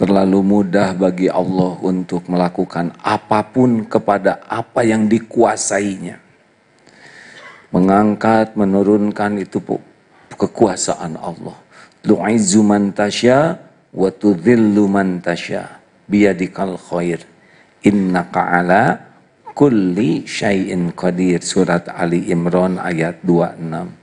terlalu mudah bagi Allah untuk melakukan apapun kepada apa yang dikuasainya. Mengangkat, menurunkan itu kekuasaan Allah. Tu'izzu man tasya wa tudhillu man tasya biyadikal khair. Innaka ala kulli syai'in qadir. Surat Ali Imran ayat 26.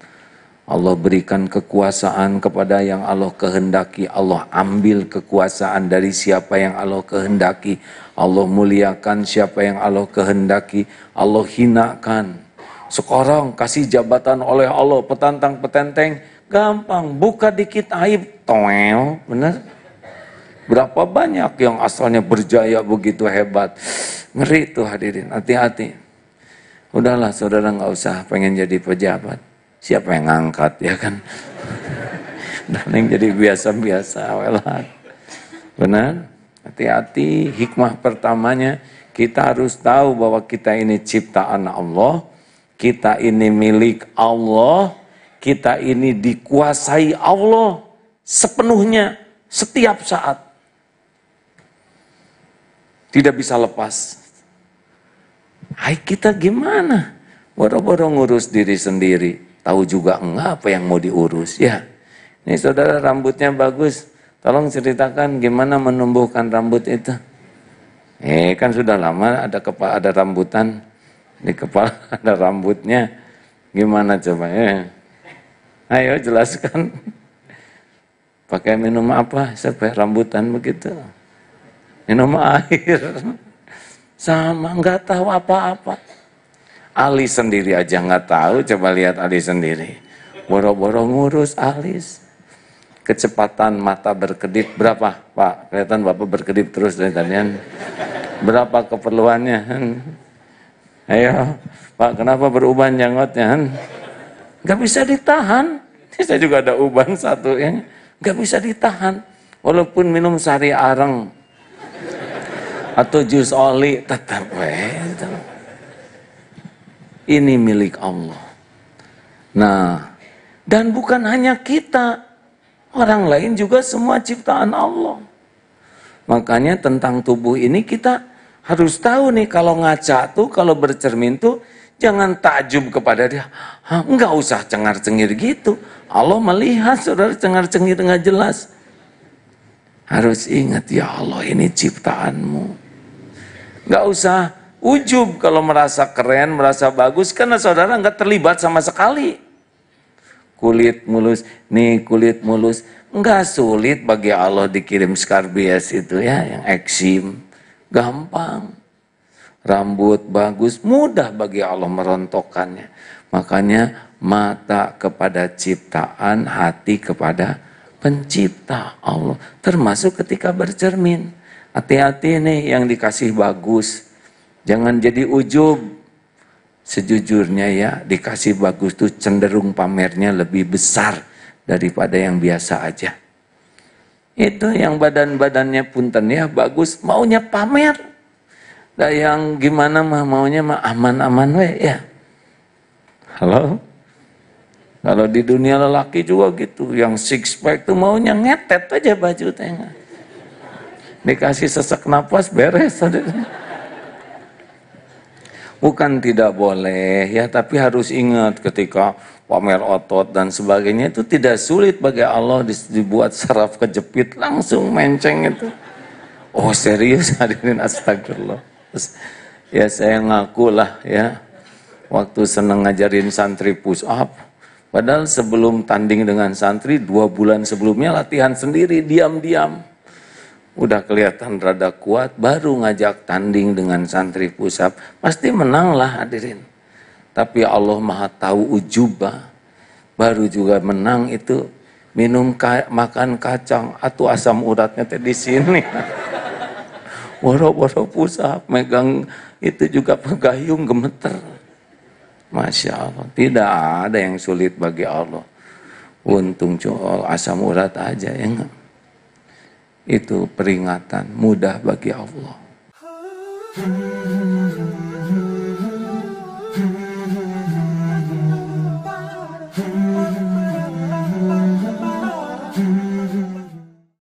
Allah berikan kekuasaan kepada yang Allah kehendaki. Allah ambil kekuasaan dari siapa yang Allah kehendaki. Allah muliakan siapa yang Allah kehendaki. Allah hinakan. Sekarang kasih jabatan oleh Allah petantang petenteng gampang buka dikit aib toel bener berapa banyak yang asalnya berjaya begitu hebat ngeri tuh hadirin hati-hati udahlah saudara nggak usah pengen jadi pejabat siapa yang ngangkat ya kan dan yang jadi biasa-biasa awelan benar hati-hati hikmah pertamanya kita harus tahu bahwa kita ini ciptaan Allah kita ini milik Allah kita ini dikuasai Allah sepenuhnya setiap saat tidak bisa lepas Hai kita gimana? Boro-boro ngurus diri sendiri. Tahu juga enggak apa yang mau diurus. Ya, ini saudara rambutnya bagus. Tolong ceritakan gimana menumbuhkan rambut itu. Eh kan sudah lama ada kepala ada rambutan di kepala ada rambutnya. Gimana coba ya? Ayo jelaskan. Pakai minum apa supaya rambutan begitu? Minum air. Sama nggak tahu apa-apa. Ali sendiri aja nggak tahu, coba lihat Ali sendiri. Boro-boro ngurus alis. Kecepatan mata berkedip berapa, Pak? Kelihatan Bapak berkedip terus dari tadi. Berapa keperluannya? Ayo, Pak, kenapa beruban jenggotnya? Gak bisa ditahan. Saya juga ada uban satu yang gak bisa ditahan. Walaupun minum sari areng atau jus oli tetap, weh ini milik Allah. Nah, dan bukan hanya kita, orang lain juga semua ciptaan Allah. Makanya tentang tubuh ini kita harus tahu nih kalau ngaca tuh, kalau bercermin tuh, jangan takjub kepada dia. enggak usah cengar-cengir gitu. Allah melihat saudara cengar-cengir tengah jelas. Harus ingat ya Allah ini ciptaanmu. Enggak usah ujub kalau merasa keren, merasa bagus karena saudara nggak terlibat sama sekali. Kulit mulus, nih kulit mulus, nggak sulit bagi Allah dikirim skarbias itu ya, yang eksim, gampang. Rambut bagus, mudah bagi Allah merontokkannya. Makanya mata kepada ciptaan, hati kepada pencipta Allah. Termasuk ketika bercermin. Hati-hati nih yang dikasih bagus Jangan jadi ujub. Sejujurnya ya, dikasih bagus tuh cenderung pamernya lebih besar daripada yang biasa aja. Itu yang badan-badannya punten ya, bagus, maunya pamer. Dan yang gimana mah maunya mah aman-aman we ya. Halo? Kalau di dunia lelaki juga gitu, yang six pack tuh maunya ngetet aja baju tengah. Dikasih sesak napas beres. Saudara. Bukan tidak boleh ya, tapi harus ingat ketika pamer otot dan sebagainya itu tidak sulit bagi Allah dibuat saraf kejepit langsung menceng itu. Oh serius hadirin astagfirullah. ya saya ngaku lah ya waktu seneng ngajarin santri push up. Padahal sebelum tanding dengan santri dua bulan sebelumnya latihan sendiri diam-diam udah kelihatan rada kuat, baru ngajak tanding dengan santri pusap, pasti menang lah hadirin. Tapi Allah Maha Tahu ujuba, baru juga menang itu minum ka makan kacang atau asam uratnya teh di sini. Woro-woro pusap megang itu juga pegayung gemeter. Masya Allah, tidak ada yang sulit bagi Allah. Untung asam urat aja ya enggak itu peringatan mudah bagi Allah.